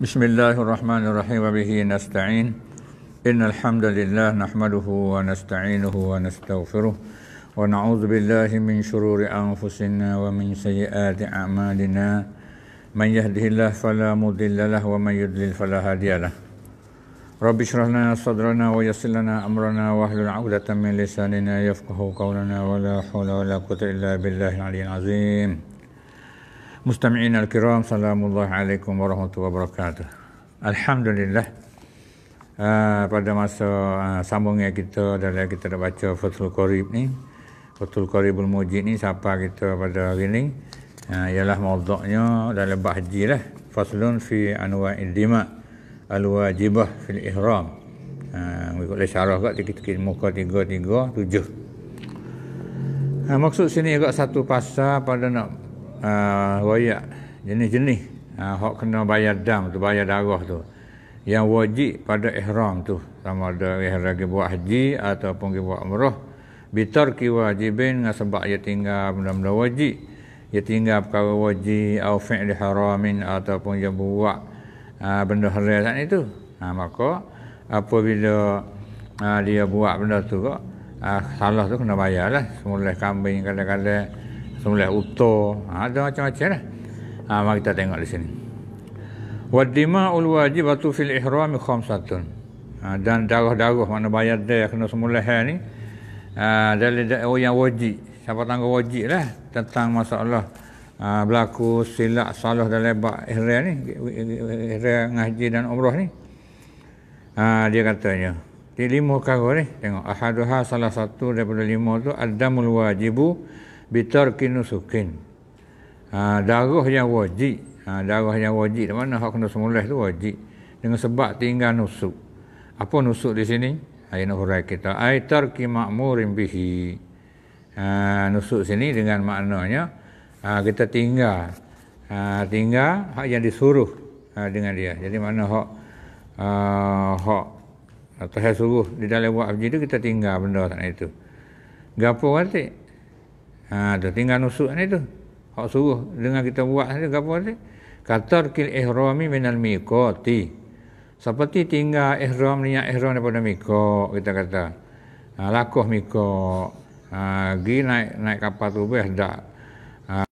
بسم الله الرحمن الرحيم وبه نستعين إن الحمد لله نحمده ونستعينه ونستغفره ونعوذ بالله من شرور أنفسنا ومن سيئات أعمالنا من يهده الله فلا مضل له ومن يضلل فلا هادي له رب اشرح لنا صدرنا ويسر لنا أمرنا واحلل العودة من لساننا يفقه قولنا ولا حول ولا قوة إلا بالله العلي العظيم مستمعينا al-kiram, Sallallahu alaihi wasallam. الله وبركاته الحمد لله Uh, pada masa uh, sambungnya kita dari kita dah baca Fathul Qarib ni Fathul Qaribul Mujid ni siapa kita pada hari ni uh, ialah mawduknya dalam bahji lah Faslun fi anwa indima al-wajibah fil ihram uh, ah, ikut lah syarah kat tiga, tiga, muka tiga tiga tujuh uh, maksud sini agak satu pasal pada nak uh, royak jenis-jenis uh, hok kena bayar dam tu bayar darah tu yang wajib pada ihram tu sama ada yang lagi buat haji ataupun pergi buat umrah bitar ki wajibin dengan sebab dia tinggal benda-benda wajib dia tinggal perkara wajib atau fi'li haramin ataupun dia buat uh, benda haram tak ni tu uh, maka apabila uh, dia buat benda tu kok uh, salah tu kena bayar lah semula kambing kadang-kadang sembelih utuh ha, ada macam-macam lah ha, mari kita tengok di sini wadima'ul wajibatu fil ihrami khamsatun ha, dan darah-darah mana bayar dia kena semula semulih ni ha, dari, dari oh, yang wajib siapa tanggung wajib lah tentang masalah ha, berlaku silap salah dan lebak ihram ni ihram ngaji dan umrah ni ha, dia katanya di lima kagor ni tengok ahaduha salah satu daripada lima tu adamul wajibu bitarkin nusukin. Ha, darah yang wajib. Ha, darah yang wajib. Di mana hak kena semula itu wajib. Dengan sebab tinggal nusuk. Apa nusuk di sini? Ayat hurai kita. Aitar ki makmurin bihi. Ha, nusuk sini dengan maknanya. Ha, kita tinggal. Ha, tinggal hak yang disuruh ha, dengan dia. Jadi mana hak. Ha, hak. Atau saya di dalam buat abjid itu kita tinggal benda tak itu. Gapur kata. Ha tu tinggal nusuk ni tu. Hak suruh dengan kita buat ni gapo ni? Qatar kil ihrami minal miqati. Seperti tinggal ihram ni ihram daripada miqat kita kata. Ha lakoh miqat. Ha gi naik naik kapal tu beh dak. Ha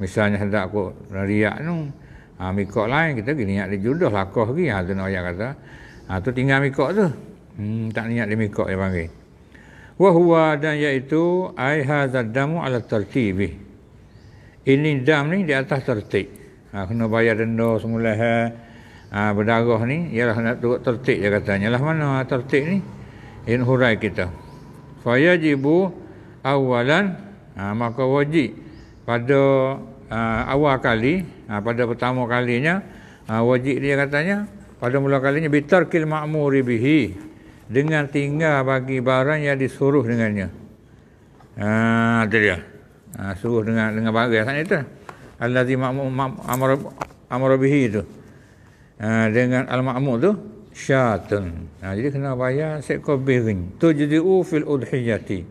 misalnya hendak aku riak nu. Ha miqat lain kita gi niat di judah lakoh gi ha tu nak ayat kata. Ha tu tinggal miqat tu. Hmm tak niat di miqat dia panggil wa huwa dan iaitu ai hadzal damu ala tartibi ini dam ni di atas tertik ha, kena bayar denda semula ha. ha berdarah ni ialah nak turut tertik dia katanya lah mana tertik ni in hurai kita fa yajibu awalan ha, maka wajib pada ha, awal kali ha, pada pertama kalinya ha, wajib dia katanya pada mula kalinya bitarkil ma'muri bihi dengan tinggal bagi barang yang disuruh dengannya. Ha tu dia. Ha, suruh dengan dengan barang yang sana itu. Allazi ma'mu amara amara bihi itu. Ha, dengan al-ma'mu tu syatun. Ha, jadi kena bayar seekor biring. Tu jadi ufil udhiyati.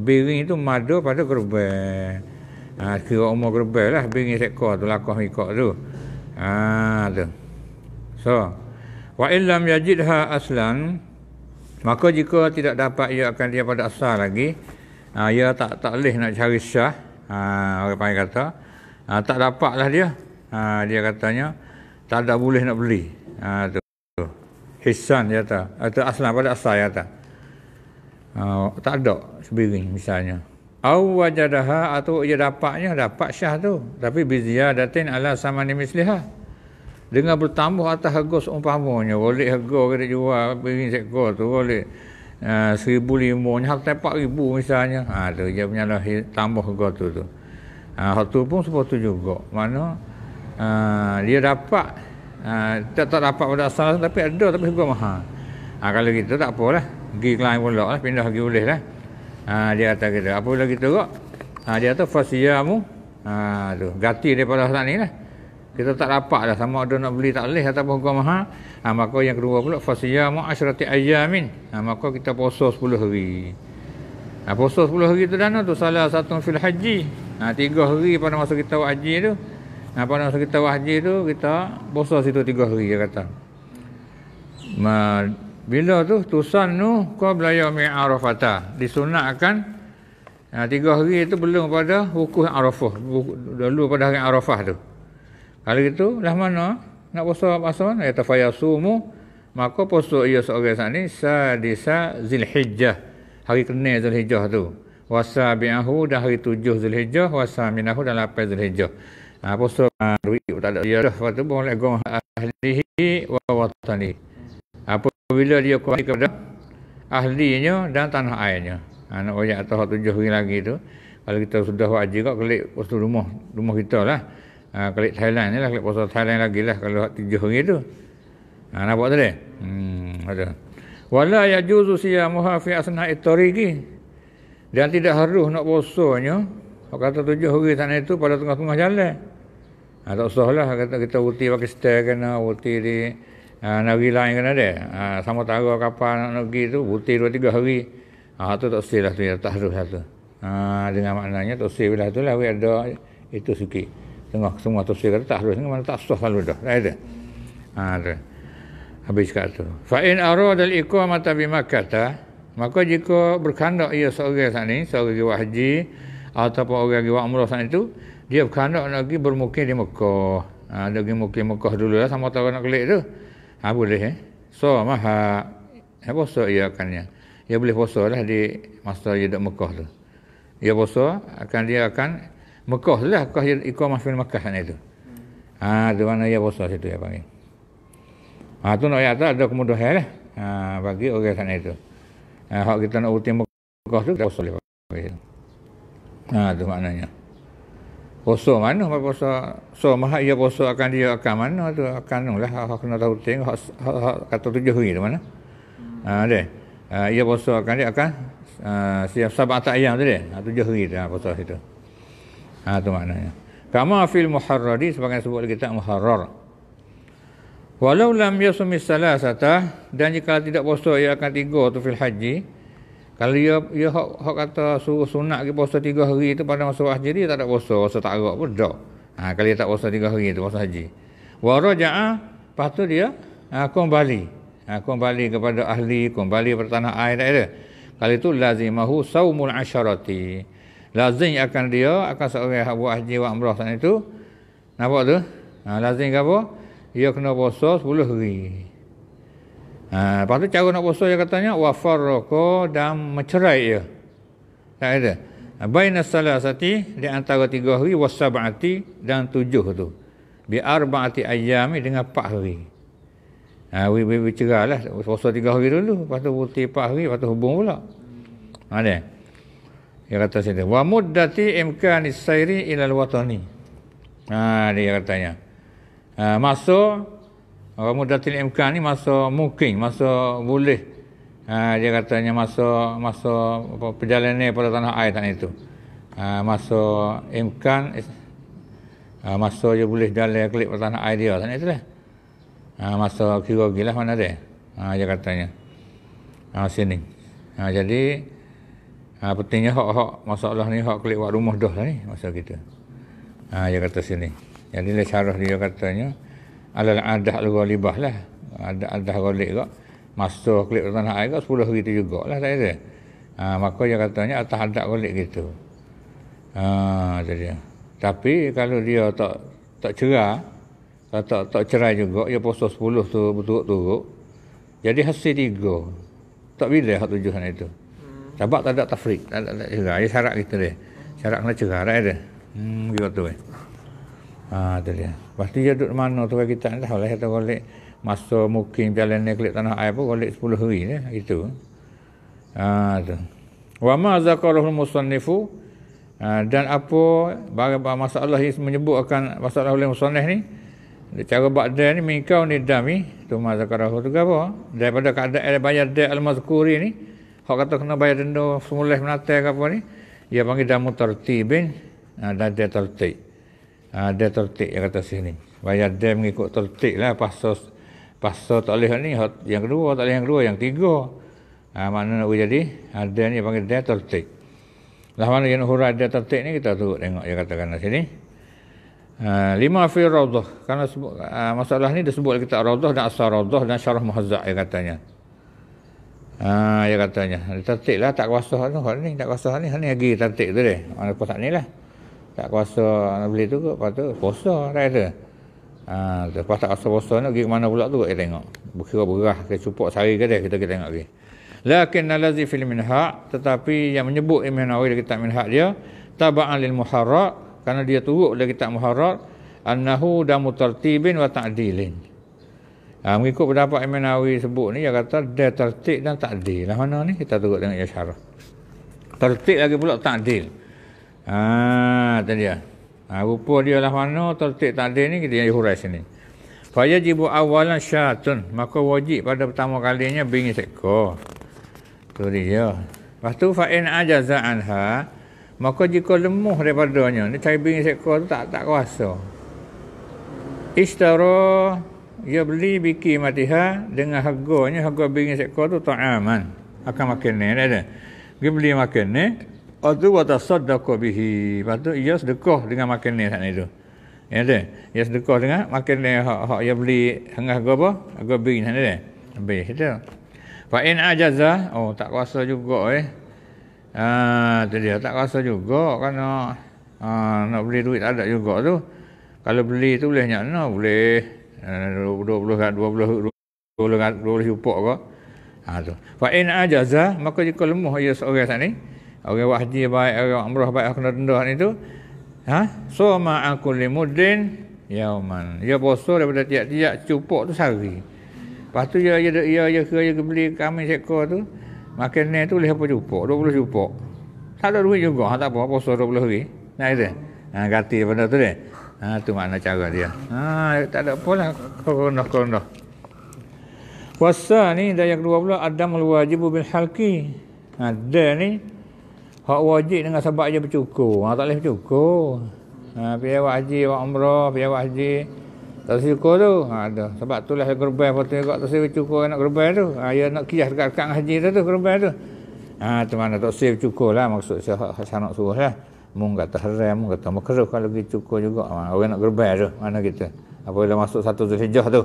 Biring itu madu pada kerbau. Ha, kira umur kerbau lah. Biring seekor tu. Lakuh mikok tu. Ha, tu. So. Wa illam yajidha aslan. Maka jika tidak dapat ia akan dia pada asal lagi. Ha, ia tak tak boleh nak cari syah. Ha, orang panggil kata. Ha, tak lah dia. Ha, dia katanya tak ada boleh nak beli. Ha, tu. tu. Hisan dia kata. Atau aslan pada asal dia kata. Ha, tak ada sebiring misalnya. Au wajadaha atau ia dapatnya dapat syah tu. Tapi biziyadatin ala samani misliha dengan bertambah atas harga seumpamanya boleh harga kita jual pergi sekor tu boleh ah, seribu lima ni hal tepat ribu misalnya ha, tu dia punya lah tambah harga tu tu ha, ah, hal tu pun seperti juga mana ha, dia dapat ha, tak, tak dapat pada asal tapi ada tapi harga mahal ha, kalau gitu tak apalah pergi ke lain pula lah pindah pergi boleh lah ha, dia kata kita apa lagi tu ha, dia kata fasiyamu ha, tu ganti daripada saat ni lah kita tak dapat dah sama ada nak beli tak boleh ataupun hukum maha ha, maka yang kedua pula fasiyah mu'asyarati ayyamin ha, maka kita puasa 10 hari ha, puasa 10 hari tu dah. tu salah satu fil haji ha, 3 hari pada masa kita buat haji tu ha, pada masa kita buat haji tu kita puasa situ tiga hari dia kata Ma, bila tu tusan tu kau belayar arafata disunatkan Ha, tiga hari itu belum pada hukum Arafah. Dulu pada hari Arafah tu. Kalau itu lah mana nak puasa puasa mana ya tafayasumu maka puasa ia seorang saat ni sadisa zilhijjah hari kene zilhijjah tu wasa bi'ahu dah hari tujuh zilhijjah wasa minahu dah lapan zilhijjah ha, puasa ha, duit pun tak ada dia dah waktu boleh gong ahlihi wa watani apabila dia kembali kepada ahlinya dan tanah airnya ha, nak banyak tahu tujuh hari lagi tu kalau kita sudah wajib kok klik puasa rumah rumah kita lah ha, Kelip Thailand ni lah Kelip Pasar Thailand lagi lah Kalau hak tiga hari tu ha, Nampak tak boleh? Hmm, ada Wala ya juzu siya muha fi asna itarigi Dan tidak harus nak bosonya Orang kata tujuh hari tanah itu pada tengah-tengah jalan ha, Tak usah lah kata kita uti Pakistan kena uti di ha, Nari lain kena dia ha, Sama tarah kapal nak pergi tu uti dua tiga hari ha, tu tak usah lah tu ya, tak harus lah tu ha, Dengan maknanya tak usah lah tu lah ada itu sikit tengah semua tu saya kata tak harus mana tak sah lalu dah dah ada ha ada habis kat tu fa in arad al iqamata bi makkata maka jika berkandak ia seorang sat ni seorang di haji ataupun orang di umrah sat itu dia berkandak nak pergi bermukim di Mekah ha nak pergi mukim Mekah dulu lah sama tahu nak kelik tu ha boleh eh so maha ha ya, so ia akannya dia boleh puasa lah di masa dia di Mekah tu dia puasa akan dia akan Mekah lah Mekah yang iqamah fil Mekah sana itu ha hmm. ah, tu mana ya bosah situ ya bang. ha ah, tu nak ayat ada kemudahan lah ha bagi orang okay, sana itu ha hak kita nak urutin Mekah tu kita bosah lah panggil ha tu maknanya bosah mana apa bosah so maha ya bosah akan dia akan mana tu akan nung lah hak kena tahu tengok hak, hak, kata tujuh hari tu mana ha deh ha, ia bosah akan dia akan Uh, siap sabat tak ayam tu dia. tujuh hari tu ha, bosah situ. Ha, tu maknanya. Kama fil muharrari sebagai sebut kita muharrar. Walau lam yasumi salasata dan jika tidak puasa ia akan tiga tu fil haji. Kalau ia ia hak, hak kata suruh sunat ke puasa tiga hari itu pada masa haji dia tak ada puasa, puasa tak agak pun dak. Ha, kalau dia tak puasa tiga hari itu puasa haji. Wa raja'a patu dia ha, kembali. Ha, kembali kepada ahli, kembali kepada tanah air dia. Kalau itu lazimahu saumul asharati lazim akan dia akan seorang yang buat haji wak umrah sana itu nampak tu ha, lazim ke apa dia kena puasa 10 hari ha, lepas tu cara nak puasa dia katanya wafar roko dan mencerai dia tak ada ha, Baina salasati di antara tiga hari wasabati dan tujuh tu. Bi arba'ati ayami dengan empat hari. Ha, we, we, we lah. Puasa tiga hari dulu. Lepas tu putih empat hari. Lepas tu hubung pula. Ha, dia dia kata sini wa muddati imkanis sayri ila alwatani ha dia katanya ha masa wa muddati imkan ni masa mungkin masa boleh ha dia katanya masa masa apa perjalanan pada tanah air tanah itu ha masa imkan ha, masa dia boleh jalan ke pada tanah air dia tanah itulah ha masa kira-kira lah mana dia ha dia katanya ha sini ha jadi Ha, pentingnya hak-hak masalah ni hak klik buat rumah dah lah ni masa kita. Ha, dia kata sini. Yang ni lah syarah dia katanya alal adah ghalibah lah. Ada adah ghalib kok, Masa klik tanah air kak 10 hari tu jugalah tak ada. Ha, maka dia katanya atas adah ghalib gitu. Ha, tu dia. Tapi kalau dia tak tak cerah, kalau tak, tak cerai juga, dia puasa sepuluh tu berturut-turut. Jadi hasil 3. Tak bila hak tujuan itu. Tabak tak ada tafrik. Tak ada, tak ada cerah. Ini syarat kita dia. Syarat kena cerah. Ada dia. Hmm, dia tu eh. Ha, tu dia. Lepas tu dia duduk mana tu kita tak tahu lah. Kita boleh masa mungkin jalan ni kelip tanah air pun boleh sepuluh hari ni. Ya. Eh. Itu. Ha, tu. Wa ma zakarahul musannifu. Ha, dan apa barang masalah yang menyebut akan masalah oleh musannif ni. Cara ba'da ni mengikau ni dami. Tu ma zakarahul tu apa. Daripada keadaan bayar dia al-mazkuri ni kata kena bayar denda semula menata ke apa ni. Dia panggil damu tertibin eh? ha, ada dia tertik. ada ha, tertik yang kata sini. Bayar dia mengikut tertik lah pasal pasal tak boleh ni yang kedua tak boleh yang kedua yang tiga. Ha, mana nak jadi ada ha, ni panggil dia tertik. Lah mana yang hura dia tertik ni kita tengok tengok yang katakan sini. Uh, lima fi raudah karena sebut, uh, masalah ni disebut kita raudah dan asar raudah dan syarah muhazzah yang katanya Ha, ya katanya. Dia tertik lah. Tak kuasa lah tu. Hal ni. Tak kuasa ni. Hal lagi tertik tu deh. Mana pun ni lah. Tak kuasa nak beli tu kot. Lepas tu. Puasa lah tu. Ha, lepas tak kuasa puasa ni. Pergi mana pula tu kot. Kita tengok. Berkira berah. Ke cupuk sari ke dia. Kita kita tengok lagi. Lakin nalazi fil minhaq. Tetapi yang menyebut imin awi dari kitab minhaq dia. Taba'an lil muharrak. Kerana dia turut dari kitab muharrak. Annahu damu tertibin wa ta'dilin. Ta Ha, mengikut pendapat Imam Nawawi sebut ni, dia kata dia tertik dan takdil. Lah mana ni? Kita turut dengan Yashara. Tertik lagi pula takdil. Ha, ah, tu dia. Ha, rupa dia lah mana tertik takdil ni, kita jadi hurai sini. Faya jibu awalan syatun. Maka wajib pada pertama kalinya bingi sekor. Tu dia. Lepas tu fa'in ajaza anha. Maka jika lemuh daripadanya. Ni cari bingi sekor tu tak, tak kuasa. Istara dia beli biki matiha dengan harganya harga bingi sekor tu ta'aman akan makan ni ada. dia beli makan ni atau wata sadaqah bihi patu ia sedekah dengan makan ni sat ni tu ya tu ia sedekah dengan makan ya, ni hak hak dia beli dengan harga apa harga bingi sat ni dia habis kita fa in oh tak kuasa juga eh ah tu dia tak kuasa juga kerana ah, nak beli duit tak ada juga tu kalau beli tu boleh nyak no boleh 20 20 20 20 upok ke ha tu fa in ajaza maka jika lemah ia seorang sat ni orang wahdi baik orang umrah baik kena rendah ni tu ha so ma aku limuddin yauman ya puasa daripada tiap-tiap cupok tu sehari lepas tu ya ya ya ya ke beli kami sekor tu makan ni tu boleh apa cupok 20 cupok tak ada duit juga ha, tak apa puasa 20 hari nah itu ha ganti deh Ha tu makna cara dia. Ha tak ada pola korona-korona. Puasa ni dan yang kedua pula adam wajib bil halqi. Ha dia ni hak wajib dengan sebab dia bercukur. Ha tak boleh bercukur. Ha pi wajib umrah, pi wajib tak cukur tu. Ha ada. Sebab tu lah kerbau patut juga tak cukur anak kerbau tu. Ha ya nak kiyah dekat-dekat haji tu tu tu. Ha tu mana tak cukur lah maksud saya hak sanak suruh lah. Mung kata seram, mung kata makruh kalau gitu kau juga. Ha, orang nak gerbang tu, mana kita. Apa Apabila masuk satu tu hijah tu.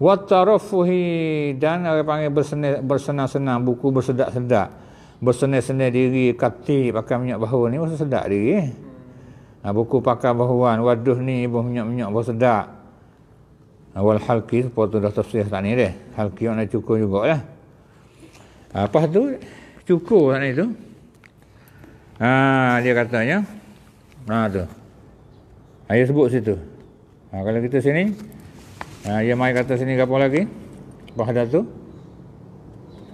Watarafuhi dan orang panggil bersenai, bersenang-senang, buku bersedak-sedak. bersenang-senang diri, kati pakai minyak bahu ni, bersedak oh, sedak diri. Ha, buku pakai bahuan, waduh ni, buah minyak-minyak bahu sedak. Awal ah, halki, sepuluh tu dah tersiap tak ni deh. Halki orang nak cukur juga lah. Ha, lepas tu, cukur tak ni tu. Ha dia katanya. Ha tu. Ayah ha, sebut situ. Ha kalau kita sini. Ha dia mai kata sini gapo lagi? Bahada tu.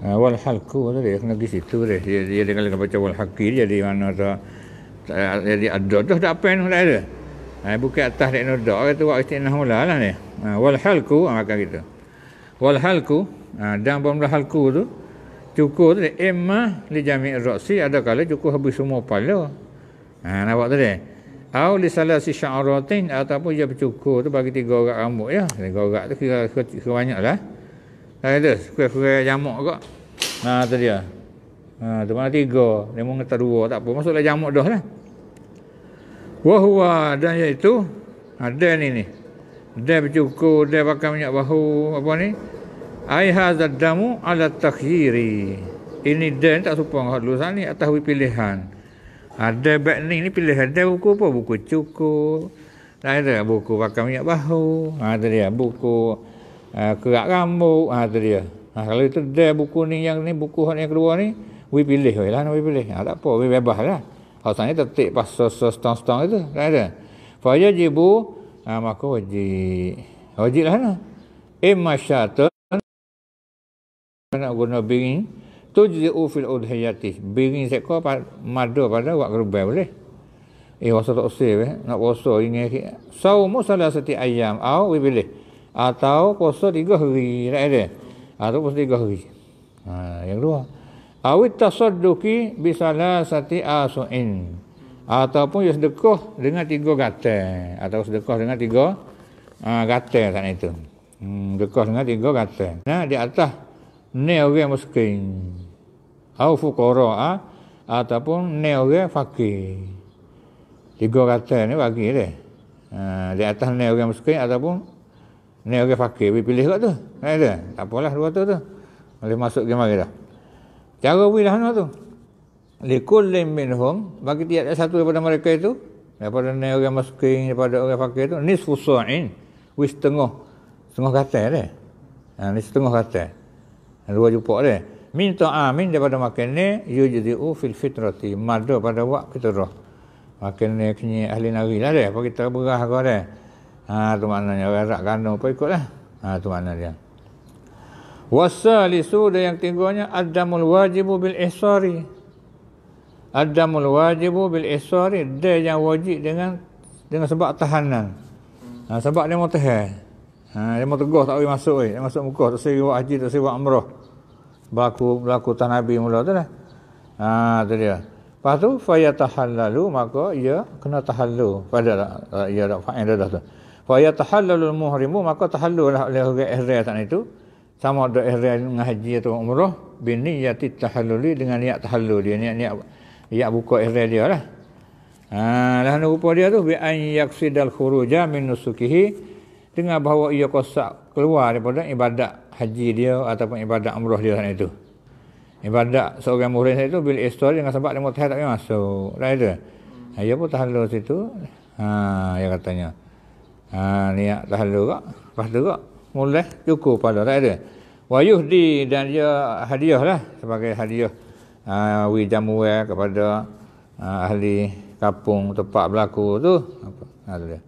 Ha wal halqu wal dia kena di situ dia. Dia dia dengan baca wal haqi jadi mana tu. Jadi ada tu, tak apa nak dia. Ha bukit atas dia nak dak kata buat istinah mula lah ni. Ha wal halqu ha, makan kita. Wal halqu ha, dan bom halqu tu cukur tadi imma li jami' ar-ra'si ada kala cukur habis semua kepala ha nampak tadi au li salasi sya'ratin ataupun dia bercukur tu bagi tiga orang rambut ya tiga orang tu kira kira banyaklah lah itu kira-kira jamak kok ha tu dia ha tu mana tiga dia mung kata dua tak apa masuklah jamak dah lah wa huwa ha, dan iaitu ada ni ni dia bercukur dia pakai minyak bahu apa ni Ai hadzal damu ala takhiri. Ini dan tak serupa dengan dulu sana ni atas pilihan. Ada ha, bag ni ni pilihan ada buku apa? Buku cukur. Lain ada buku pakai minyak bahu. Ha tu dia buku uh, kerak rambut. Ha tu dia. Ha, kalau itu ada buku ni yang ni buku hot yang keluar ni, we pilih lah, we pilih. Ha, tak apa, we bebas lah. Kalau sana tertik pasal setang-setang itu. Lain ada. Faya jibu, ha, maka wajib. Wajib lah Eh, masyarakat nak guna biring tu je ufil udhayati biring seko pa, madu pada wak kerubai boleh eh wasa tak usir eh nak puasa ini ke eh? saumu salah setiap ayam au we boleh atau puasa tiga hari nak ada atau puasa tiga hari ha, yang kedua awit tasadduki bisalah sati asu'in ataupun ia ya sedekah dengan tiga gatel atau sedekah dengan tiga uh, ha, gatel tak itu hmm, dekah dengan tiga gatel nah di atas ni orang miskin au fuqara ah ataupun ni orang fakir tiga kata ni bagi dia ha, di atas ni orang miskin ataupun ni orang fakir we pilih kat tu ni dia ha, tak apalah dua tu tu boleh masuk ke mari dah cara we dah tu li kulli minhum bagi tiap satu daripada mereka itu daripada ni orang miskin daripada orang fakir tu nisfu sa'in wis tengah, tengah kata dia ha, ni setengah kata dua jupuk dia minta amin daripada makan ni you jadi u fil fitrati mada pada wak kita roh makan ni kini ahli nari lah dia apa kita berah kau dia ha tu maknanya berak kanu apa ikut lah ha tu makna dia wassalisu dan yang tiganya adamul wajibu bil isari adamul wajibu bil isari dia yang wajib dengan dengan sebab tahanan ha, sebab dia mau tahan Ha, dia mau tegur tak boleh masuk eh. Dia masuk muka. Tak saya buat haji, tak saya buat umrah. Berlaku, berlaku tan Nabi mula tu lah. Ha, tu dia. Lepas tu, faya tahallalu, maka ia kena tahallu. Pada lah, ia dah fa'in dah tu. Faya tahallalu muhrimu, maka tahallu lah oleh orang ihrah tak itu. Sama ada ihrah dengan haji atau umrah. Bini yati tahalluli dengan niat tahallu dia. Niat, niat, niat buka ihrah dia lah. Ha, lah rupa dia tu. Biain yaksidal khuruja min nusukihi. Ha, dengan bahawa ia kosak keluar daripada ibadat haji dia ataupun ibadat umrah dia sana itu. Ibadat seorang murid saya itu bila istri dengan sebab dia mutahal tak masuk. Dah ada, Ha, ia pun tahan situ. Ha, dia katanya. Ha, niat tahan dulu kak. Lepas tu kak. Mula cukup pada. Dah ada, Wayuh di dan dia hadiah lah. Sebagai hadiah. Ha, Wijamuwe kepada ha, ahli kampung tempat berlaku tu. Apa? Ha, dia.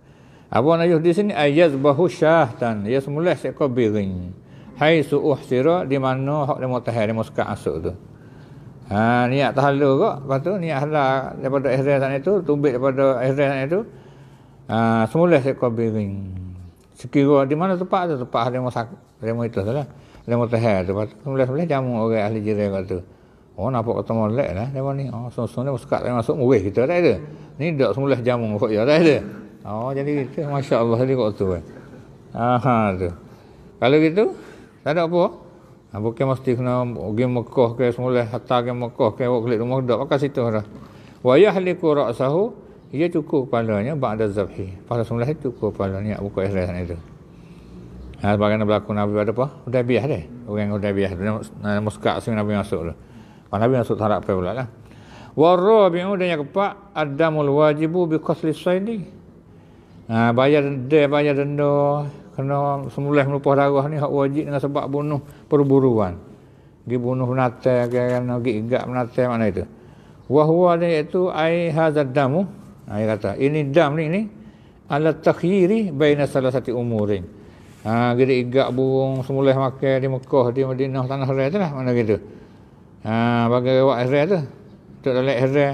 Abu nak di sini? Ayaz bahu syahtan. Ia semula seekor biring. Hai su'uh sira di mana hak dia mutahir, dia suka asuk tu. Ha, niat tahalu kok. Lepas tu niat halal daripada Israel sana tu. Tumbik daripada Israel sana tu. Ha, semula seekor biring. Sekiranya di mana tempat tu? Tempat dia masak. Dia itu tu lah. Dia mutahir tu. Lepas tu semula-semula jamu orang ahli jirai kat tu. Oh nampak kata molek lah. Dia ni. Oh sungguh-sungguh dia masuk. Uwih kita tak ada. Ni duduk semula jamu. Ya tak ada. Oh, jadi kita masya-Allah tadi waktu kan. Eh? Ha tu. Kalau gitu, tak ada apa. Ha, bukan mesti kena pergi Mekah ke semula, hatta ke Mekah ke awak kelik rumah dapat pakai situ dah. Wa yahliku ra'sahu, ia cukup kepalanya ba'da zabhi. Pada semula itu cukup kepalanya nak buka ihram sana itu. Ha sebab kena berlaku Nabi ada apa? Udah biah deh. Orang udah biah. muskak sini Nabi masuk tu. Pada Nabi masuk tarak pula lah. Warabi'u dan yang keempat adamul wajibu bi qasli saidi. Ha, bayar denda, bayar denda. Kena semula melupah darah ni hak wajib dengan sebab bunuh perburuan. Dia bunuh menatai, dia kena gigak menatai mana itu. Wahuwa ni iaitu air hazad damu. Ha, kata, ini dam ni, ini ala takhiri baina salah satu umur umurin. Ha, dia igak burung semula makan di Mekah, di Madinah, tanah raya tu lah. Mana gitu. Ha, bagi rewak raya tu. Tak ada raya.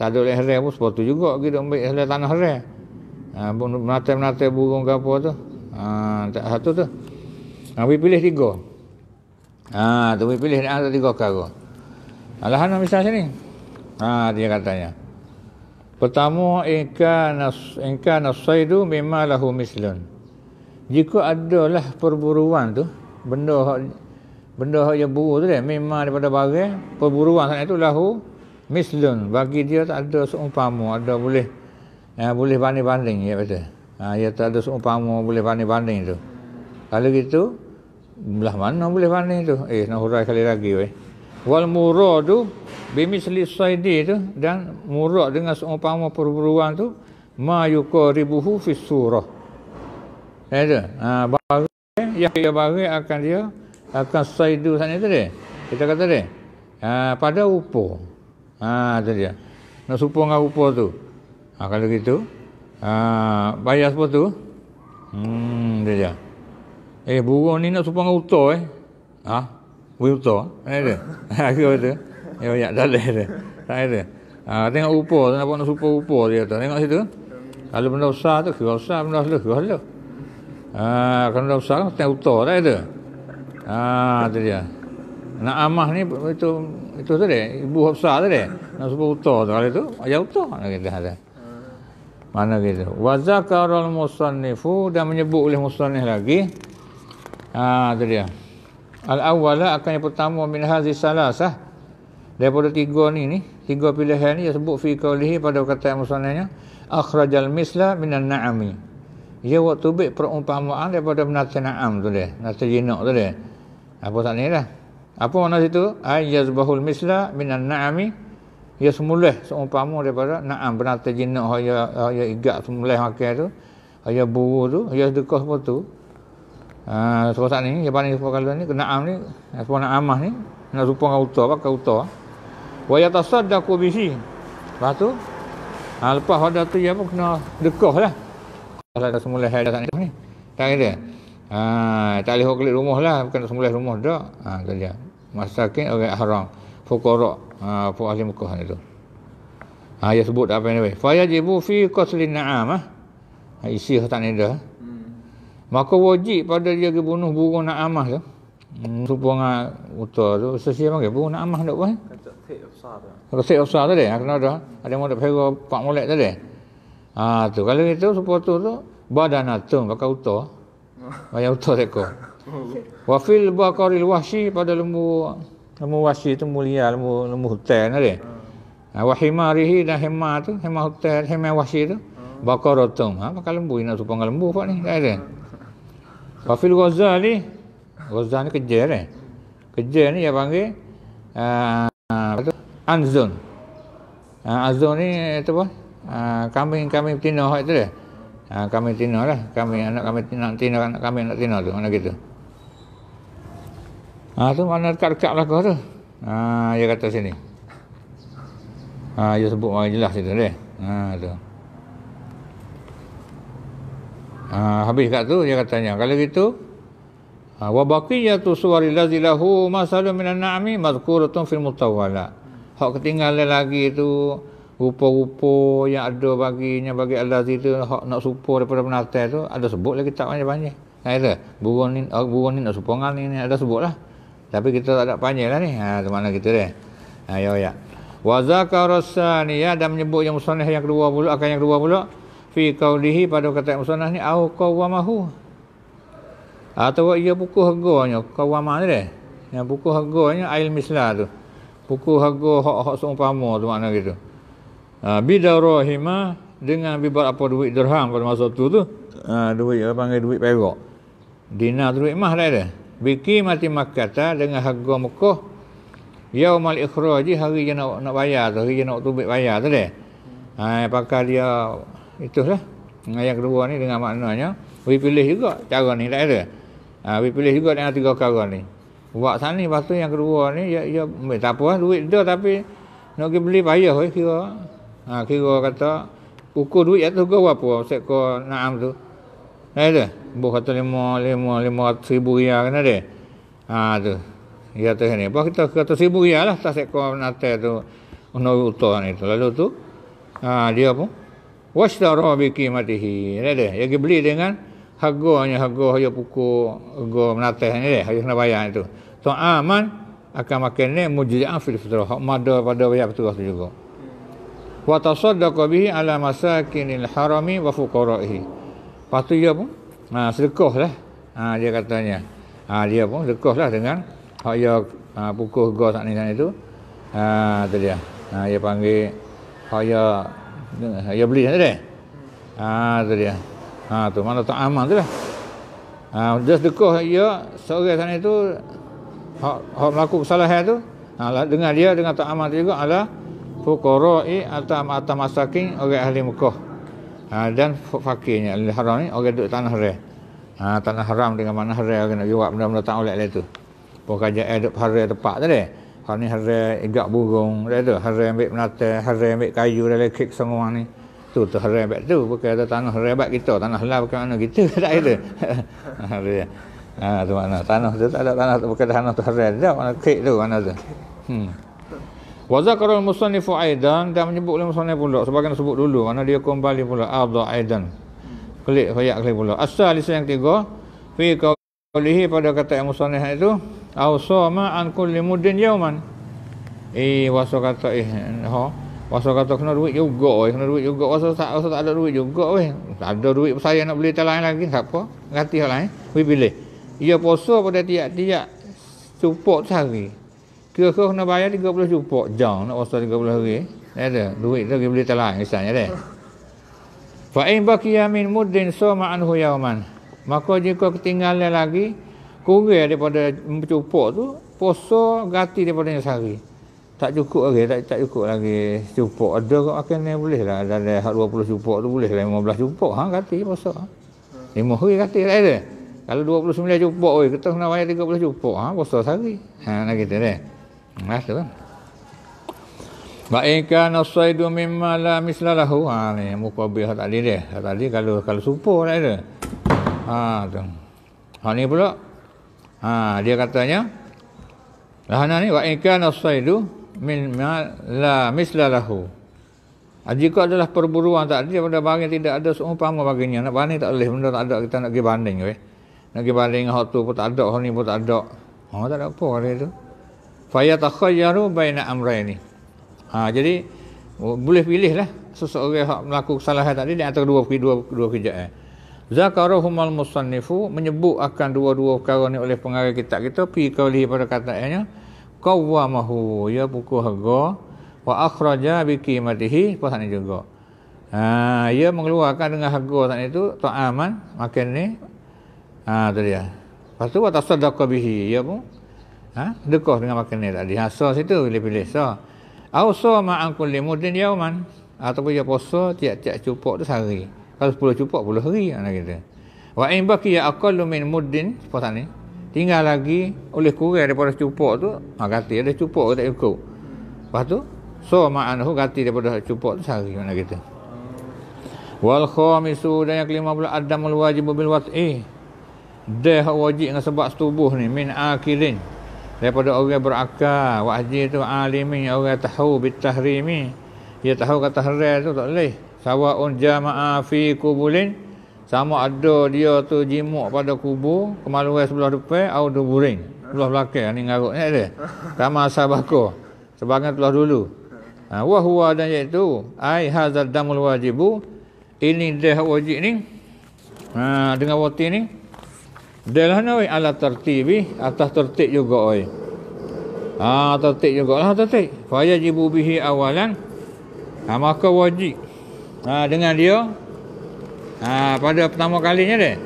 Tak ada raya pun sepatu juga. Kita ambil tanah raya ha, ah, menata-menata burung ke apa tu ha, tak satu tu ha, we pilih tiga ha, tu we pilih antara tiga kara Alahana misal sini ha, dia katanya pertama inka nas inka nasaidu mimma lahu mislun jika adalah perburuan tu benda benda hak yang buru tu dia memang daripada barang perburuan sana itu lahu mislun bagi dia tak ada seumpama ada boleh Ya, boleh banding-banding ya betul. Ha, ya tak ada seumpama boleh banding-banding tu. Kalau gitu belah mana boleh banding tu? Eh nak hurai kali lagi weh. Wal muradu bimisli saidi tu dan murad dengan seumpama perburuan tu ma yuqaribuhu fi surah. Ya tu. Ha, baru yang dia baru akan dia akan saidu sana tu dia. Kita kata dia. Ha, pada upo. Ha tu dia. Nak supo dengan upo tu. Ha, kalau gitu. Ha, bayar sebab tu. Hmm, dia dia. Eh, burung ni nak supaya dengan utuh eh. Ha? Boleh utuh? Ha, dia, ada. Ha, Aku kata. Ya, banyak. dah ada. Dia. Tak ada. Ha, ha, tengok rupa. Tak nampak nak supang rupa dia. Tak tengok situ. Kalau benda besar tu, kira besar. Benda besar tu, kira Ha, kalau benda besar, tengok utuh. Tak ada. Ha, tu dia. Nak amah ni, itu itu tu tadi. Ibu besar tadi. Nak supang utuh tu. Kalau tu, ayah utuh. Dia kata. Dia mana gitu. Wa zakaral musannifu dan menyebut oleh musannif lagi. Ha tu dia. Al awwala akan yang pertama min hadhi salasah. Daripada tiga ni ni, tiga pilihan ni dia sebut fi qaulihi pada kata musannifnya akhrajal misla minan na'ami. Ia waktu baik perumpamaan daripada binatang na'am tu dia. Nasi jinak tu dia. Apa tak ni lah. Apa mana situ? Ayyazbahul misla minan na'ami ia ya, semulih seumpama daripada na'am benar terjinak haya haya igak semulih makan tu haya buru tu haya sedekah semua tu ah uh, sebab ni yang paling sebab kalau ni na'am ni eh, sebab na'amah ni nak rupa dengan utah apa ke utah wa yatasaddaqu bihi lepas tu ha, lepas hada tu dia ya, pun kena sedekah lah kalau dah semulih haya sat ni tak ada ha, tak boleh kelip rumah lah bukan semulih rumah dah ha, tu dia orang okay, haram fukorok ha, Puan Azim Kohan itu ha, dia sebut apa ini faya jibu fi qasli na'am ah. ha, isi khatan ini dah hmm. maka wajib pada dia bunuh burung na'amah tu hmm, Supaya dengan utara tu Sesia panggil burung na'amah tu kan eh? Kata tek besar tu Kata tek ha, dah Ada yang nak pergi Pak Molek tu dah ha, tu Kalau itu supaya tu tu Badan atung pakai utara Bayar utara tu oh. Wafil bakaril wahsi pada lembu Nama wasi tu mulia nama nama hutan ni. Hmm. Ha. Ha, wahima rihi dan hema tu, hema hutan, hema wasi tu. Hmm. Ha. Bakaratum. Ha, makan lembu nak tupang lembu pak ni. Ha. Ha. Fafil Ghazal ni, Ghazal ni kerja ni. Kerja ni dia panggil uh, eh, uh, Anzun. Uh, ha, Anzun ni tu apa? Uh, ha, kami kami tino hak tu dia. Uh, ha, kami tino lah, kami anak kami tino, tino anak kami anak tino tu, mana gitu. Ha, tu mana dekat-dekat belakang tu. Ha, dia kata sini. Ha, dia sebut orang jelas situ deh, Ha, tu. Ha, habis kat tu dia katanya, kalau gitu ha, wa baqiyatu suwari lazilahu masalun minan na'mi madhkuratun fil mutawwala. Hak ketinggalan lagi tu rupa-rupa yang ada baginya bagi Allah itu hak nak supo daripada penatal tu ada sebut lagi tak banyak-banyak. Kan ada ha, burung ni ha, burung ni nak supo ngan ni ada sebutlah. Tapi kita tak ada panjang lah ni. Ha, tu makna kita dia. Ha, ya, ya. Wa zakarasani ya. Dan menyebut yang musanah yang kedua pula. Akan yang kedua pula. Fi kaulihi pada kata yang musanah ni. Au kawamahu. Atau ia buku hegonya. Kawamah ni deh. Yang buku hegonya ail mislah tu. Buku hego hak-hak seumpama tu makna gitu. Ha, Bidarohima dengan bibar apa duit dirham pada masa tu tu. Ha, duit apa panggil duit perak. Dinar duit mah dah dia. Biki mati Makkah ta dengan harga Mekah. Yaumul ikhraj hari dia nak nak bayar tu, hari dia nak tubik bayar tu deh. Ha pakai dia itulah. Yang kedua ni dengan maknanya we pilih juga cara ni tak ada. Ha we pilih juga dengan tiga perkara ni. Buat sana lepas tu yang kedua ni ya ya tak apa lah, duit dah tapi nak pergi beli payah kira. Ha kira kata ukur duit atas kau apa nak am tu. Eh tu, bos kata lima, lima, lima ratus ribu riyal kena dia. Haa tu. Dia kata ni. Bos kita kata ribu riyal lah. Tak sekolah penatai tu. Unawi utara ni tu. Lalu tu. Haa dia pun. Wash the raw biki matihi. Ini dia. Dia pergi beli dengan harga hanya Harga dia pukul. Harga menatih ni dia. Hanya kena bayar ni tu. Tuan Aman akan makan ni mujizah fil fitrah. Mada pada bayar petugas tu juga. Wa tasaddaqa bihi ala masakinil harami wa fuqara'ihi. Lepas tu dia pun ha, sedekah lah. Ha, dia katanya. Ha, dia pun sedekah lah dengan hak dia ha, pukul gos tak ni tak ni tu. Ha, tu dia. Ha, dia panggil hak dia, dia, dia beli lah tak ni. Ha, tu dia. Ha, tu mana tak aman tu lah. Ha, dia sedekah dia seorang tak ni tu. Hak, hak melaku kesalahan tu. Ha, lah, dengan dia, dengan tak aman tu juga adalah. Fukuro'i atau atau masakin orang ahli mukoh ha, dan fakirnya al haram ni orang duduk tanah haram ha, tanah haram dengan mana haram orang nak jawab benda-benda tak boleh lah tu pun kajak air duduk haram tepat tadi haram ni haram igak burung dah tu haram ambil penata haram ambil kayu dah lekik semua ni tu tu haram ambil tu bukan ada tanah haram ambil kita tanah lah bukan mana kita tak ada haram ha, tu mana tanah tu tak ada tanah tu bukan tanah tu haram tu mana kek tu mana tu hmm. Wazakar al-Musannif aidan dan menyebut oleh Musannif pula sebagaimana sebut dulu mana dia kembali pula adha aidan. Klik ayat klik pula. Asal isi yang ketiga fi qawlihi pada kata yang Musannif itu au sama an kulli mudin yawman. Eh waso kata eh ha. Waso kata kena duit juga eh kena duit juga waso tak waso tak ada duit juga eh. Tak ada duit saya nak beli talang lagi tak apa. Ganti hal lain. Eh. Pilih. Ia puasa pada tiap-tiap supok sehari. Kira-kira kena bayar 30 jupuk jang nak wasal 30 hari. Ada duit tu boleh telan misalnya deh. Fa in baqiya min muddin sama anhu yawman. Maka jika ketinggalan lagi kurang daripada cupuk tu puasa gati daripada yang sehari. Tak cukup lagi, tak, tak cukup lagi cupuk. Ada kau makan ni boleh lah. Ada, ada 20 cupuk tu boleh lah. 15 cupuk, ha? gati puasa. Ha? 5 hari ganti tak ada. Kalau 29 cupuk, kita kena bayar 30 cupuk, ha? puasa sehari. Ha, nak kita dah. Nah, tu kan. Wa in kana saydu mimma la misla Ha ni muka bih tadi ada dia. Tadi kalau kalau super tak lah ada. Ha tu. Ha ni pula. Ha dia katanya Lah nah, ni wa in kana saydu mimma la misla lahu. Ha, adalah perburuan tak ada pada barang yang tidak ada seumpama baginya. Nak banding tak boleh. Benda tak ada kita nak pergi banding. Okay? Nak pergi banding dengan tu pun tak ada. Hal ni pun tak ada. Oh, tak ada apa hari tu fayatakhayyaru baina amrayni ha jadi boleh pilih lah seseorang yang hak melaku kesalahan tadi di antara dua dua dua kejadian eh. zakarahumul musannifu menyebut akan dua-dua perkara ni oleh pengarang kitab kita pi kali pada katanya qawwamahu ya buku harga wa akhraja bi qimatihi pasal ni juga ha ia mengeluarkan dengan harga tadi tu ta'aman makan ni ha tadi ya Lepas tu, wa tasadaqa bihi. Ya pun, ha? dekoh dengan makanan tadi ha so situ boleh pilih so au so ma an kulli mudin yauman ataupun ya puasa tiap-tiap cupok tu sehari kalau 10 cupok 10 hari anak kita wa in baqi ya aqallu min muddin puasa ni tinggal lagi oleh kurang daripada cupok tu ha ganti ada cupok tak cukup lepas tu so ma an ganti daripada cupok tu sehari anak kita wal khamisu dan yang kelima pula adamul wajib bil wat'i dah wajib dengan sebab setubuh ni min akilin daripada orang berakal wajib tu alimi orang tahu bitahrimi dia tahu kata haram tu tak boleh sawaun jamaa fi kubulin sama ada dia tu jimuk pada kubur kemaluan sebelah depan atau duburing sebelah belakang ni ngaruk ni dia sama sabako sebagai telah dulu ha, wa huwa dan iaitu ai hadzal damul wajibu ini dah wajib ni ha, dengan roti ni dalam ni ala tertib atas tertib juga oi. Ha tertib juga lah tertib. Fa yajibu bihi awalan. Ha maka wajib. Ha dengan dia ha pada pertama kalinya dia.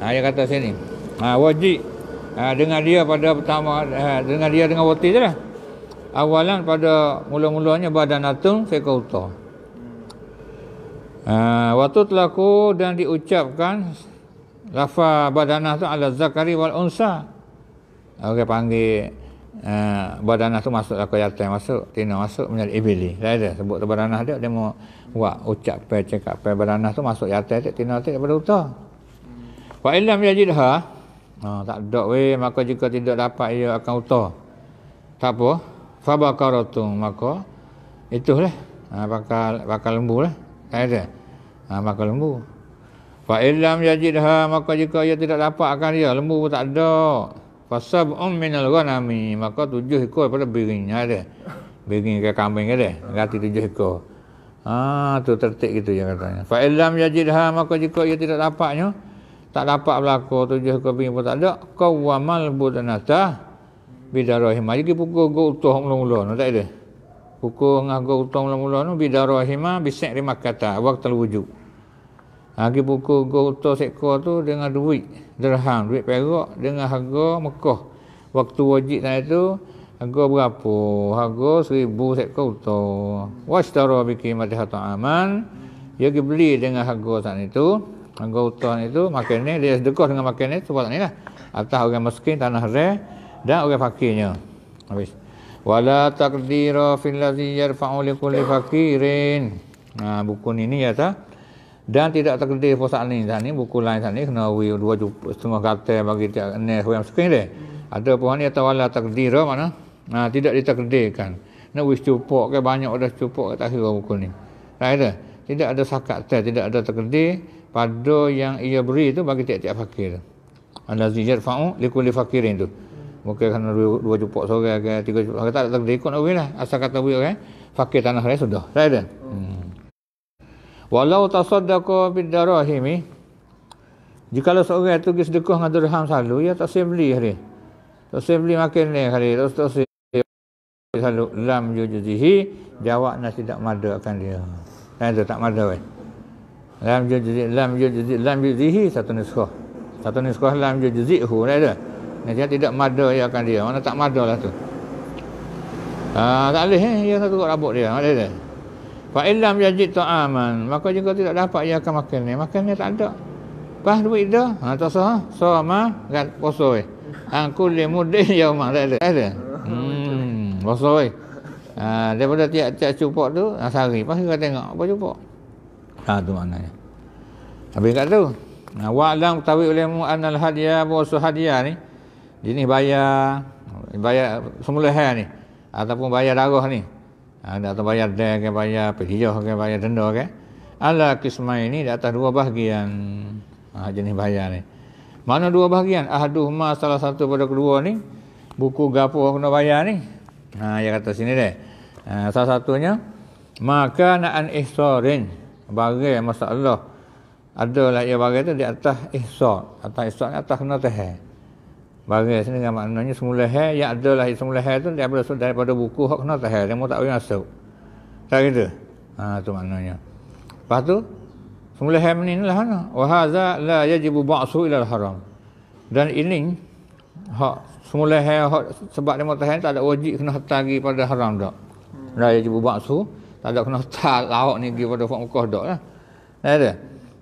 Ha dia kata sini. Ha wajib ha, dengan dia pada pertama ha, dengan dia dengan wati jelah. Awalan pada mula-mulanya badan atung seekor utah. Ha, waktu telaku dan diucapkan rafa badanah tu ala zakari wal unsa orang panggil uh, badanah tu masuk aku yatim masuk tina masuk menjadi ibili dah ada sebut tu badanah dia dia mau buat ucap pe cakap pe badanah tu masuk yatim tu tina tu daripada utah wa illam yajid ha oh, tak ada we maka jika tidak dapat ia akan utah tak apa fabakaratum maka itulah ha, bakal bakal lembu lah tak ada ha, bakal lembu Fa Fa'ilam yajidha, maka jika ia tidak dapat akan dia, lembu pun tak ada. Fasab um minal ghanami, maka tujuh ekor pada biring ada. Biring ke kambing ada, ganti tujuh ekor. Ah, tu tertik gitu yang katanya. Fa Fa'ilam yajidha, maka jika ia tidak dapatnya, tak dapat berlaku, tujuh ekor biring pun tak ada. Kawamal budanata, bidarohima, jadi pukul go utuh mula-mula, tak ada. Pukul dengan go utuh mula-mula, bidarohima, bisik rimakata, waktu wujud. Hagi buku gota sekor tu dengan duit derham, duit perak dengan harga Mekah. Waktu wajib naik tu harga berapa? Harga seribu sekor tu. Wastara bikin mati hatu aman. Dia pergi beli dengan harga saat itu. Harga utang itu makan ni. Dia sedekah dengan makan ni. Sebab ni lah. Atas orang miskin tanah re dan orang fakirnya. Habis. Wala takdira fil lazi yarfa'u li kulli fakirin. Nah, buku ni ni ya tak? dan tidak terkedir pun saat ni saat ni buku lain saat ni kena we dua jumpa semua kata bagi tiap ni yang suka ni ada puan ni tawala takdir mana ha, tidak diterkedirkan nak wish cupok ke banyak dah cupok tak akhir buku ni tak ada tidak ada sakat ter, tidak ada terkedir pada yang ia beri tu bagi tiap-tiap fakir anda zijat fa'u likuli fakirin tu mungkin kena dua, dua jumpa sore ke tiga jumpa tak ada takdir ikut nak wish lah asal kata wish okay? fakir tanah raya sudah tak ada hmm. Walau tasaddaqa bid darahimi. Jika lo seorang itu pergi sedekah dengan dirham selalu, ya tak sempat hari. Tak sempat beli makan ni hari. Tak sempat beli selalu. Lam yujudihi, jawabnya tidak mada akan dia. Lain tu tak mada weh. Lam yujudihi, lam yujudihi, lam yujudihi, satu nisqah. Satu nisqah lam yujudihi, lain tu. dia tidak mada ia akan dia. Mana tak mada lah tu. Ah, tak boleh eh. Ia satu kot rabuk dia. Mana dia? Fa illam yajid ta'aman, maka jika tidak dapat ia akan makan ni. Makan ni tak ada. Pas duit dah. Ha tak sah. Ha? So ma gat kan, poso we. Eh. Ang kulli mudin yauma ada. Ada. Hmm, poso we. Eh. Ha daripada tiap-tiap cupok tu, ha, sehari pas kita tengok apa cupok. Ha tu maknanya. Habis kat tu. Nah, ha, wa alam tawi oleh mu anal hadiah bosu hadiah ni. Jenis bayar bayar semula hal ni ataupun bayar darah ni ada ah, ha, bayar dia ke bayar pilih ke bayar denda ke. Ala kisma ini di atas dua bahagian ha, jenis bayar ni. Mana dua bahagian? Ahaduh ma salah satu pada kedua ni. Buku gapo kena bayar ni. Ha, dia kata sini dek Ha, salah satunya. Maka na'an ihsorin. Bagi masalah. Adalah ia bagi itu di atas ihsor. Atas ihsor ni atas kena teher. Bagi sini dengan maknanya semula hal yang adalah semula hal tu daripada, daripada buku hak kena tak hal. Dia tak boleh masuk. Tak gitu? Ha, tu maknanya. Lepas tu, semula hal ni lah. Ha. Wahaza la yajibu ba'asu ilal haram. Dan ini, hak semula hal, hak, sebab dia tak tak ada wajib kena hantar pada haram tak. Hmm. La yajibu ba'asu, tak ada kena hantar lauk ni pergi pada fok mukoh tak lah. Tak ada?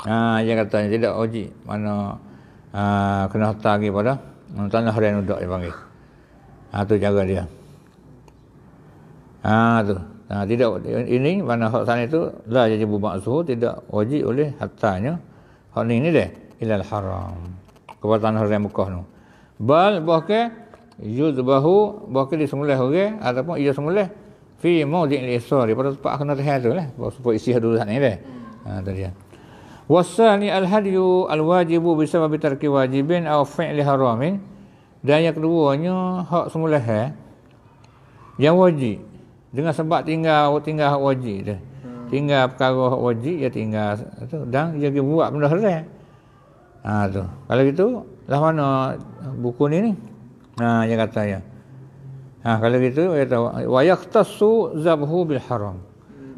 Ha, dia katanya tidak wajib. Mana, ha, kena hantar pada Hmm, tanah harian duduk dia panggil. Ha tu cara dia. Ha tu. Ha tidak ini mana hak sana tu lah jadi bubak suhu tidak wajib oleh hatanya, Hak ini ni deh ilal haram. Kepada tanah harian Mekah tu. Bal bahkan yuz bahu bahkan disembelih orang okay? ataupun ia semula, fi mawdi' al-isar daripada tempat kena tahan tu lah. Sebab isi dulu sana ni deh. Ha tu dia. Ya. Wasani al-hadyu al-wajibu bisa bitarki wajibin aw fi'li haramin. Dan yang keduanya hak semula ha. Yang wajib dengan sebab tinggal tinggal hak wajib dah. Hmm. Tinggal perkara hak wajib ya tinggal tu dan dia buat benda haram. Ha tu. Kalau gitu lah mana buku ni ni? Ha yang kata ya. Ha kalau gitu ya tahu wa yaqtasu zabhu bil haram.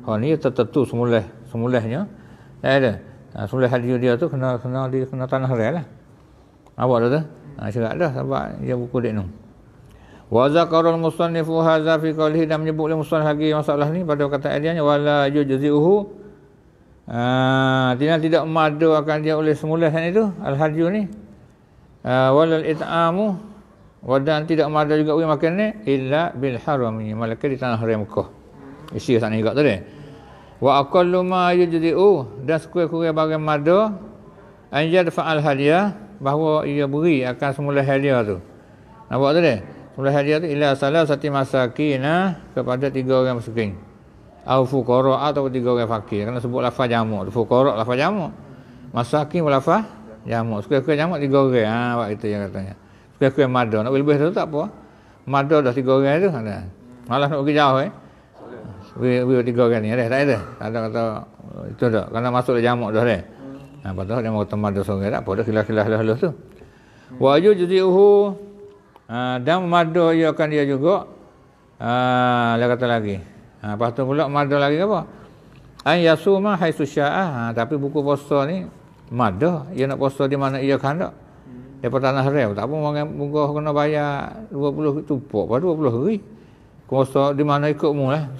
Hmm. Ha ni tetap tu semula semulanya. Ya ada. Ya. Ha, ah, sebelah hadiah dia tu kena kena di kena tanah rel lah. Awak dah tu. Ha, ah, cakap dah sebab dia buku dek nung. Wa zakarul musannifu hadza fi qawlihi dan menyebut oleh musannif lagi masalah ni pada kata adiannya wala yujzi'uhu. Ah, uh, tidak madu akan dia oleh semula hal itu al hadyu ni. Ah, uh, walal it'amu wadan tidak madu juga oleh makan ni illa bil harami malaka di tanah haram Mekah. Isi sana juga deh wa aqallu ma yajri'u oh, dan sekurang-kurang barang mada anjad fa'al hadiah bahawa ia beri akan semula hadiah tu nampak tu dia semula hadiah tu ila salah satu masakina kepada tiga orang miskin au fuqara atau tiga orang fakir kena sebut lafaz jamak tu fuqara lafaz jamak masakin lafaz jamak sekurang-kurang jamak tiga orang ha buat itu yang katanya sekurang-kurang mada nak lebih tu tak apa mada dah tiga orang tu kan Malah nak pergi jauh eh We, we, tiga kali ni ada tak ada. Tak ada kata itu dah. Kalau masuk dah jamak dah dah. Nah, apa dah mau teman dah sorang dah. Apa dah kilah lah tu. Wa ju jadiuhu ah, dan mado ia akan dia juga. Ha dia kata lagi. Ha lepas tu pula mado lagi apa? Ai yasuma haitsu syaa. tapi buku puasa ni mado ia nak puasa di mana ia kan dak. Depa tanah rel tak apa orang bungkus kena bayar 20 tupuk, 20 ribu kuasa di mana ikut mu lah.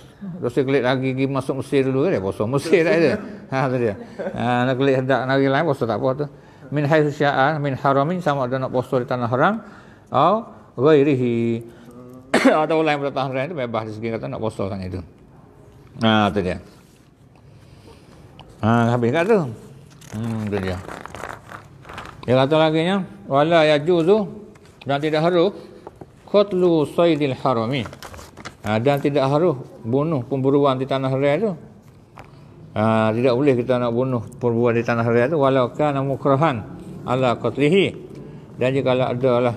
Rasa kelik lagi pergi masuk Mesir dulu kan dia kosong Mesir dah eh, dia. Ha tu dia. Ha nak kelik hendak nari lain kosong tak apa tu. Min haitsu sya'a min haramin sama ada nak kosong di tanah haram au ghairihi. Ada lain pada tanah haram tu bebas di segi kata nak kosong kan itu. Ha tu dia. Ha habis kat tu. Hmm tu dia. Dia kata lagi nya wala yajuzu dan tidak harus qatlu saydil harami. Ha, dan tidak harus bunuh pemburuan di tanah rel tu. Ha, tidak boleh kita nak bunuh pemburuan di tanah rel tu. Walaukan namukrohan ala qatlihi. Dan jika ada lah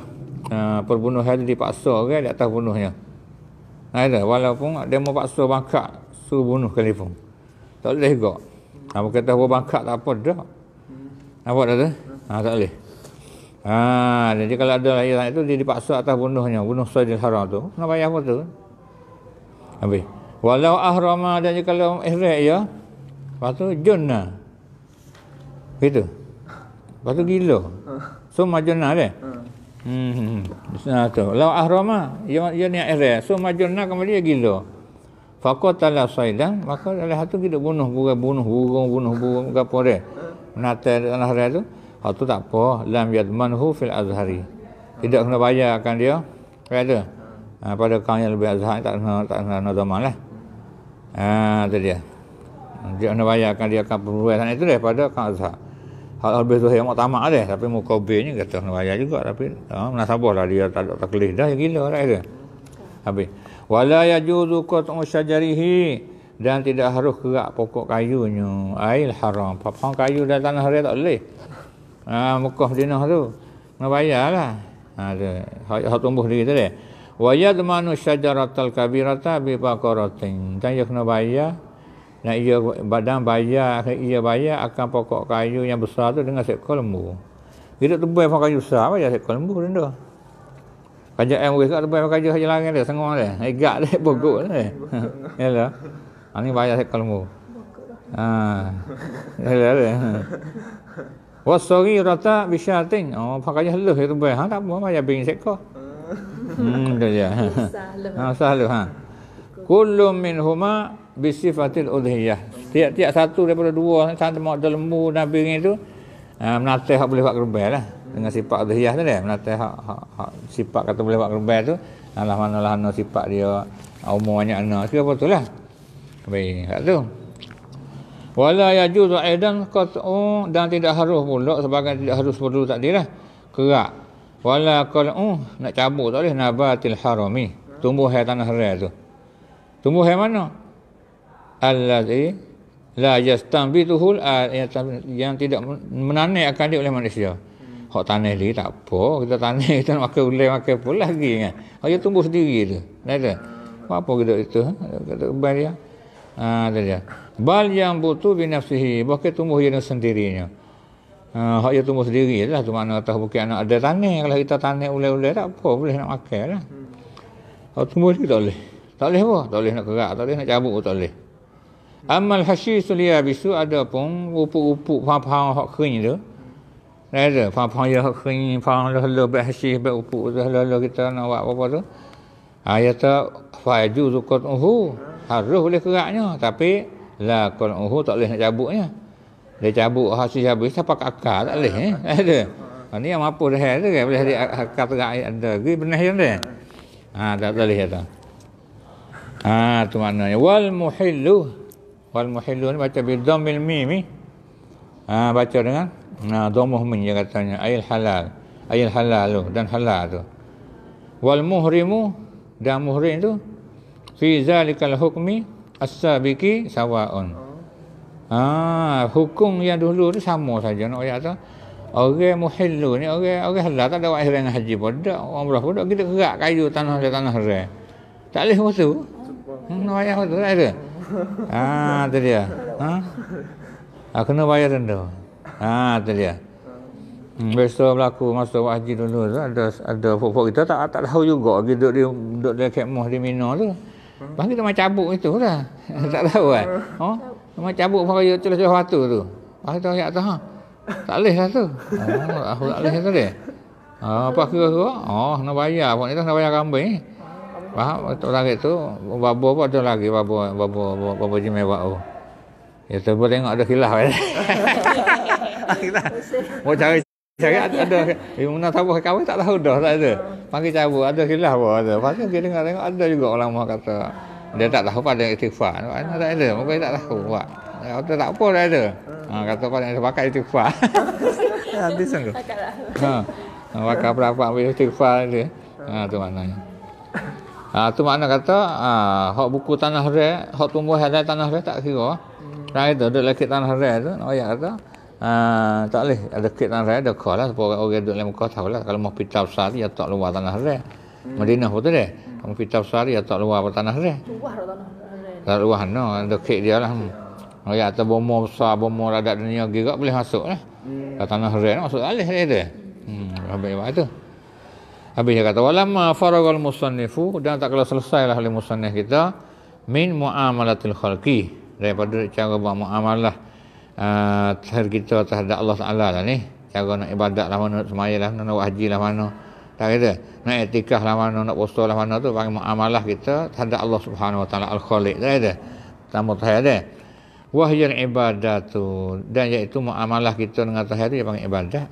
uh, perbunuhan itu dipaksa ke okay, di atas bunuhnya. Nah, itu, walaupun dia mau paksa bangkak suruh bunuh kali pun. Tak boleh juga. Apa nah, kata buat bangkak tak apa dah. Nampak tak tu? Ha, tak boleh. Ha, jadi kalau ada lah itu dia dipaksa atas bunuhnya. Bunuh sahaja Haram tu. Nak bayar apa tu? Habis. Walau ahrama dan jika kalau ihram ya. Lepas tu junna. Lah. Gitu. Lepas tu gila. So majunna lah, dia. Eh. Hmm. Hmm. Bismillah tu. Lau ahrama, ia, ya, ia ya ni ahrama. So majunna lah, kembali dia gila. Fakotala saidan, maka dalam hati kita bunuh burung, bunuh burung, bunuh burung, bunuh burung, bunuh burung, bunuh burung, tu. Hatu tak apa. Lam yadmanhu fil azhari. Tidak kena bayarkan dia. Kata. Ha, pada kaum yang lebih azhar tak kena tak kena zaman lah. Ha, tu dia. Dia kena bayarkan dia akan perbuatan itu dia pada kaum azhar. Hal al tu yang mau tamak dia tapi mau muka ni kata kena bayar juga tapi ha, menasabah lah dia tak ada taklih dah gila lah dia. Habis. Wala yajuzu qat'u syajarihi dan tidak harus kerak pokok kayunya. Ail haram. pokok kayu dan tanah dia tak boleh. Ha, Mekah Madinah tu. Kena bayar lah. Ha, dia. Hak tumbuh diri tu dia wa yadmanu syajaratal kabirata bi baqaratin dan ia kena bayar nak ia badan bayar ia bayar akan pokok kayu yang besar tu dengan seekor lembu dia tu buai kayu besar apa ya seekor lembu rendah kerja em wis kat buai kayu haja larang dia sengong dia egak eh, dia pokok dia ya lah ani ha, bayar seekor lembu ha ya lah, ya lah. wasori rata bisyatin oh pakai leh tu buai ha tak apa bayar bing seekor Hmm, tu dia. Usah lu. Usah Kullu minhuma bisifatil udhiyah. Tiap-tiap satu daripada dua sana mak lembu Nabi ni tu uh, ha, menatai hak boleh buat kerbai lah. Dengan sifat udhiyah tu dia. Menatai hak, hak, sifat kata boleh buat kerbai tu. Alah mana lah no sifat dia. Umur banyak anak. siapa apa tu lah. Baik. Kat tu. Wala yajuz wa'idan kata'u dan tidak harus pula sebagai tidak harus perlu takdir lah. Kerak. Wala qal'u oh, nak cabut tak boleh nabatil harami. Tumbuh hai tanah haram tu. Tumbuh hai mana? Allazi la yastambituhul yang tidak menanai akan dia oleh manusia. Hak hmm. tanah dia tak apa, kita tanah kita nak makan boleh makan pun lagi kan. Hak tumbuh sendiri tu. Nada. Hmm. Apa kita itu? Kata ubal dia. Ah tu dia. Bal yang butuh binafsihi, bukan tumbuh dia sendirinya. Uh, hak dia tumbuh sendiri lah. Tu mana atas bukit anak ada tanah. Kalau kita tanah ulai-ulai tak apa. Boleh nak makan lah. Hmm. Hak tumbuh sendiri tak boleh. Tak boleh apa? Tak boleh nak kerak. Tak boleh nak cabut pun tak boleh. Amal hasyi sulia bisu ada pun. Upuk-upuk faham-faham hak kering tu. Dia ada. Faham-faham yang hak kering. Faham lah lah. Bek hasyi. Bek upuk. Lah, lah lah kita nak buat apa-apa tu. Ayat ah, tak. Faiju zukut uhu. Hmm. Harus boleh keraknya. Tapi. Lah kon uhu tak boleh nak cabutnya. Hmm. Dia cabut hasil habis siapa pakai akal tak boleh eh. Ya, ada. Ya, ya. Ha ni yang mampu dah ada kan boleh dia akal terak ada. Gi benar yang dia. Ha tak boleh ada. Ha tu maknanya wal muhillu wal muhillu ni baca bil dhammil mim. Eh? Ha baca dengan nah ha, dhammah min dia katanya ayil halal. Ayil halal tu dan halal tu. Wal muhrimu dan muhrim tu fi zalikal hukmi as-sabiqi sawa'un. Ha, hukum yang dulu tu sama saja nak ayat tu. Orang muhillu ni orang orang halal tak ada wajib haji pun tak. Orang berapa pun kita kerak kayu tanah dia tanah dia. Tak boleh waktu. Hmm, nak ayat tu ada. Ha, tu dia. Ha? Aku ah, nak bayar denda. Ha, tu dia. Hmm, Besok berlaku masa buat haji dulu tu ada ada pokok kita tak tak tahu juga kita duduk di duduk di kemah di Mina tu. Bang kita macam cabut itulah. tak tahu kan. Ha? Memang cabut pun raya tu, celah batu tu. Pak tu ayat tu ha. Tak leh lah tu. Oh, aku tak leh tu deh. Ah, ha, apa kira tu? Oh, nak bayar pun itu nak bayar kambing. Faham? Tu lagi tu babo apa tu lagi babo babo babo jimai buat tu. Ya tu boleh tengok ada hilah Kita, Mau cari cari ada yang mana tahu kawin tak tahu dah tak ada. Panggil cabut ada hilah apa ada. Pasal dia dengar tengok ada juga orang ulama kata. Dia tak tahu pada istighfar. Ha. Ha. Tak ada. Mungkin tak tahu. Buat. Kalau tak tahu pun ada. Ha. Ya, lah. ha. Kata pada istighfar. Bakat istighfar. Habis sungguh. Ha. Bakat berapa ambil istighfar dia. Ha. Itu ha. maknanya. Ha. tu mana kata. Ha. Hak buku tanah rare. Hak tumbuh helai tanah rare tak kira. Hmm. Nah itu. Duduk lelaki tanah rare tu. Nak ayat kata. Ha. tak boleh. Ada kek tanah rare. Ada kau lah. Sebab orang duduk lelaki kau tahu lah. Kalau mau pita besar tu. Ya, tak luar tanah rare. Hmm. Madinah pun tu dia. Kong kita sehari atau luar pada tanah dia. Luar tanah. Tak luar no, dekat dia lah. Hmm. Oh ya, atau bomo besar, bomo radak dunia gerak boleh masuk lah. Hmm. Ke tanah rel no, masuk alih dia tu. Hmm, habis buat tu. Habis dia kata walam faragal musannifu dan tak kalau selesailah oleh musannif kita min muamalatil khalqi daripada cara buat muamalah uh, ah, terkita terhadap Allah Taala lah ni. Cara nak ibadat lah mana, semayalah, nak haji lah mana. Semayalah, mana. Tak kira. Nak etikah lah mana, nak puasa lah mana tu. Bagi mu'amalah kita. Tanda Allah subhanahu wa ta'ala al-khaliq. Tak kira. Tambah tak ada. Wahyan ibadah tu. Dan iaitu mu'amalah kita dengan tahir tu. panggil ibadah.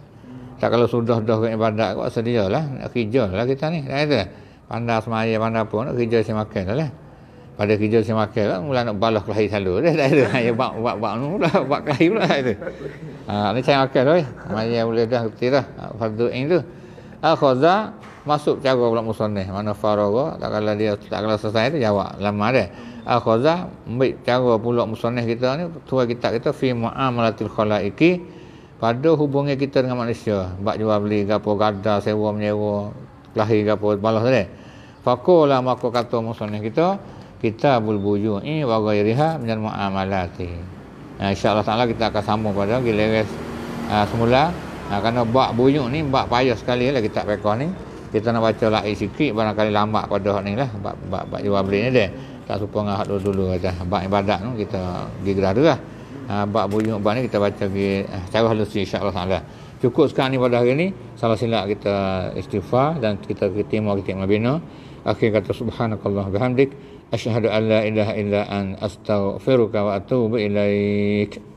Tak kalau sudah dah ibadah. Kau sedia lah. Nak kerja lah kita ni. Tak kira. Pandai semaya, pandai pun. Nak kerja si makan lah, lah. Pada kerja si makan lah. Mula nak balas kelahi selalu. tak kira. Ya buat, buat, buat. Mula buat kelahi pula. Tak kira. Ha, ni saya makan tu. Lah, Maya boleh dah. Ketirah. Ha, Fardu'in tu akhaza masuk cara pula musannif mana faraga tak kala dia tak kala selesai tu jawab lama dia akhaza ambil cara pula musannif kita ni tua kita kita fi muamalatil khalaiki pada hubungan kita dengan manusia bab jual beli gapo gada sewa menyewa lahir gapo balas tadi faqala maka kata musannif kita kita bul bulbuyu'i wa ghairiha min muamalati Nah, insyaallah taala kita akan sambung pada gilas ah, semula Ha, kerana bak bunyuk ni bak payah sekali lah kita rekor ni. Kita nak baca lagi sikit barangkali lambat pada hak ni lah. Bak, bak, bak jual beli ni dia. Tak suka dengan hak dulu-dulu kata. Bak ibadat tu kita pergi gerada lah. Ha, bak bunyuk bak ni kita baca pergi eh, cara halus ni insyaAllah sahaja. Cukup sekarang ni pada hari ni. Salah silap kita istighfar dan kita ketimu kita membina. Akhir kata subhanakallah bihamdik. Asyhadu an la ilaha illa an astaghfiruka wa atubu ilaik.